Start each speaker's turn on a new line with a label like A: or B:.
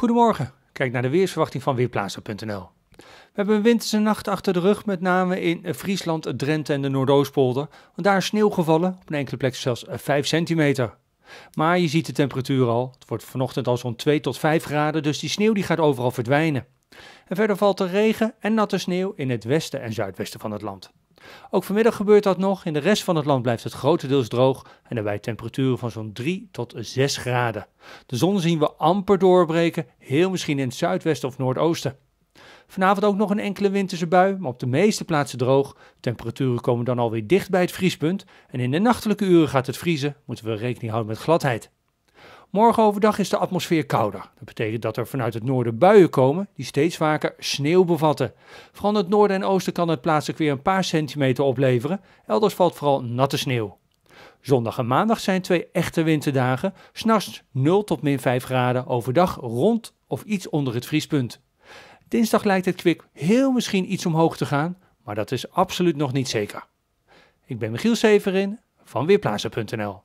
A: Goedemorgen, kijk naar de weersverwachting van Weerplaatsen.nl. We hebben een winterse nacht achter de rug, met name in eh, Friesland, Drenthe en de Noordoostpolder. Want daar is sneeuw gevallen, op een enkele plek zelfs 5 eh, centimeter. Maar je ziet de temperatuur al, het wordt vanochtend al zo'n 2 tot 5 graden, dus die sneeuw die gaat overal verdwijnen. En verder valt er regen en natte sneeuw in het westen en zuidwesten van het land. Ook vanmiddag gebeurt dat nog. In de rest van het land blijft het grotendeels droog en daarbij temperaturen van zo'n 3 tot 6 graden. De zon zien we amper doorbreken, heel misschien in het zuidwesten of noordoosten. Vanavond ook nog een enkele winterse bui, maar op de meeste plaatsen droog. Temperaturen komen dan alweer dicht bij het vriespunt en in de nachtelijke uren gaat het vriezen, moeten we rekening houden met gladheid. Morgen overdag is de atmosfeer kouder. Dat betekent dat er vanuit het noorden buien komen die steeds vaker sneeuw bevatten. Vooral in het noorden en oosten kan het plaatselijk weer een paar centimeter opleveren. Elders valt vooral natte sneeuw. Zondag en maandag zijn twee echte winterdagen. S'nachts 0 tot min 5 graden, overdag rond of iets onder het vriespunt. Dinsdag lijkt het kwik heel misschien iets omhoog te gaan, maar dat is absoluut nog niet zeker. Ik ben Michiel Severin van Weerplaatsen.nl